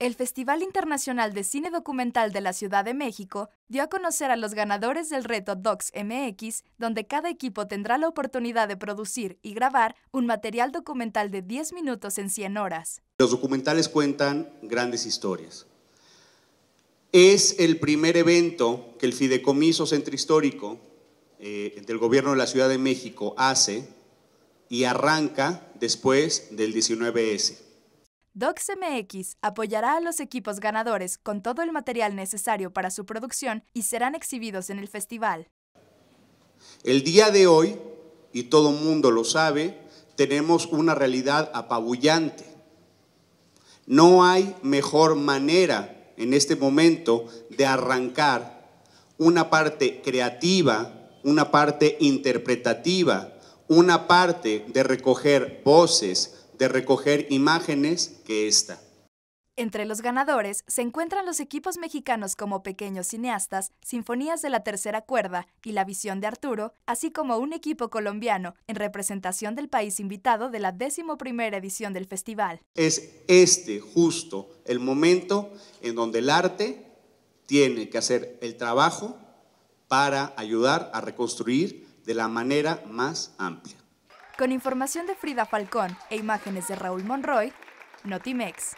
El Festival Internacional de Cine Documental de la Ciudad de México dio a conocer a los ganadores del reto Docs MX, donde cada equipo tendrá la oportunidad de producir y grabar un material documental de 10 minutos en 100 horas. Los documentales cuentan grandes historias. Es el primer evento que el Fideicomiso Centro Histórico eh, del Gobierno de la Ciudad de México hace y arranca después del 19S. MX apoyará a los equipos ganadores con todo el material necesario para su producción y serán exhibidos en el festival. El día de hoy, y todo el mundo lo sabe, tenemos una realidad apabullante. No hay mejor manera en este momento de arrancar una parte creativa, una parte interpretativa, una parte de recoger voces, de recoger imágenes que esta. Entre los ganadores se encuentran los equipos mexicanos como Pequeños Cineastas, Sinfonías de la Tercera Cuerda y La Visión de Arturo, así como un equipo colombiano en representación del país invitado de la decimoprimera edición del festival. Es este justo el momento en donde el arte tiene que hacer el trabajo para ayudar a reconstruir de la manera más amplia. Con información de Frida Falcón e imágenes de Raúl Monroy, Notimex.